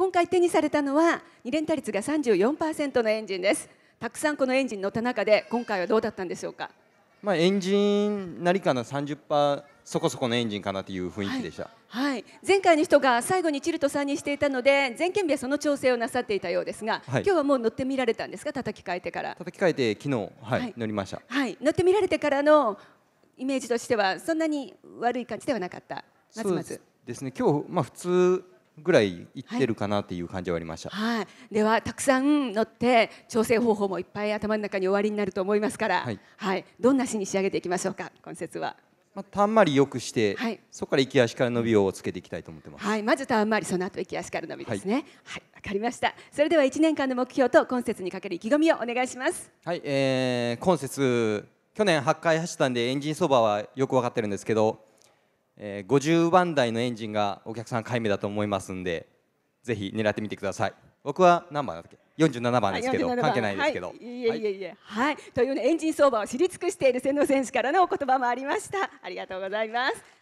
今回手にされたのは2連打率が34%のエンジンですたくさんこのエンジン乗った中で今回はどうだったんでしょうかまあ、エンジンなりかな30%そこそこのエンジンかなという雰囲気でした、はい、はい、前回の人が最後にチルトさんにしていたので全検日はその調整をなさっていたようですが、はい、今日はもう乗ってみられたんですか叩き替えてから叩き替えて昨日、はい、はい、乗りました、はい、乗ってみられてからのイメージとしてはそんなに悪い感じではなかったまずまずですね今日まあ普通ぐらい行ってるかなっていう感じはありました、はい、はい、ではたくさん乗って調整方法もいっぱい頭の中に終わりになると思いますから、はい、はい、どんな詩に仕上げていきましょうか今節は。まあ、たんまりよくして、はい、そこから息足から伸びをつけていきたいと思ってます。はい、まずたんまり、その後息足から伸びですね。はい、わ、はい、かりました。それでは一年間の目標と今節にかける意気込みをお願いします。はい、えー、今節去年8回走ったんでエンジン相場はよく分かってるんですけど、えー、50番台のエンジンがお客さん買い目だと思いますんでぜひ狙ってみてください僕は何番だっけ47番ですけど関係ないですけど、はい、いえいえいえ、はい、はい、という、ね、エンジン相場を知り尽くしている千野選手からのお言葉もありましたありがとうございます